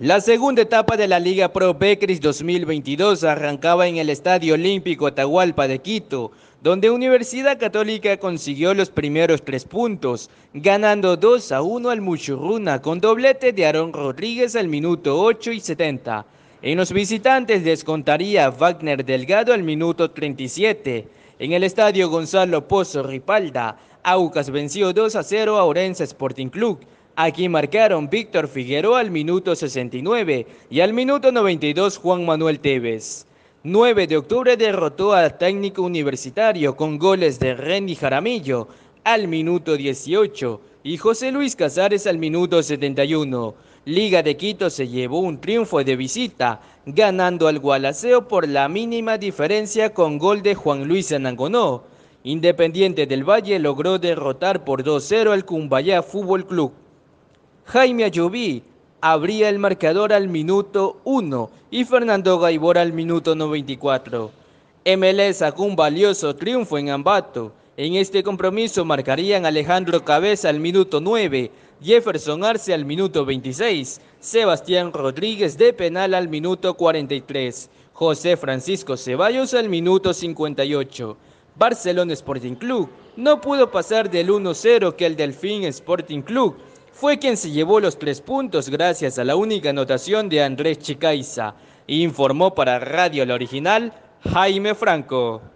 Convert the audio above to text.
La segunda etapa de la Liga Pro Becris 2022 arrancaba en el Estadio Olímpico Atahualpa de Quito, donde Universidad Católica consiguió los primeros tres puntos, ganando 2 a 1 al Muchurruna con doblete de Aarón Rodríguez al minuto 8 y 70. En los visitantes descontaría Wagner Delgado al minuto 37. En el Estadio Gonzalo Pozo Ripalda, Aucas venció 2 a 0 a Orense Sporting Club Aquí marcaron Víctor Figueroa al minuto 69 y al minuto 92 Juan Manuel Tevez. 9 de octubre derrotó al técnico universitario con goles de y Jaramillo al minuto 18 y José Luis Casares al minuto 71. Liga de Quito se llevó un triunfo de visita, ganando al Gualaceo por la mínima diferencia con gol de Juan Luis Anangonó. Independiente del Valle logró derrotar por 2-0 al Cumbayá Fútbol Club. Jaime Ayubí abría el marcador al minuto 1 y Fernando Gaibor al minuto 94. MLS sacó un valioso triunfo en Ambato. En este compromiso marcarían Alejandro Cabeza al minuto 9, Jefferson Arce al minuto 26, Sebastián Rodríguez de penal al minuto 43, José Francisco Ceballos al minuto 58. Barcelona Sporting Club no pudo pasar del 1-0 que el Delfín Sporting Club fue quien se llevó los tres puntos gracias a la única anotación de Andrés Chicaiza. Informó para Radio La Original Jaime Franco.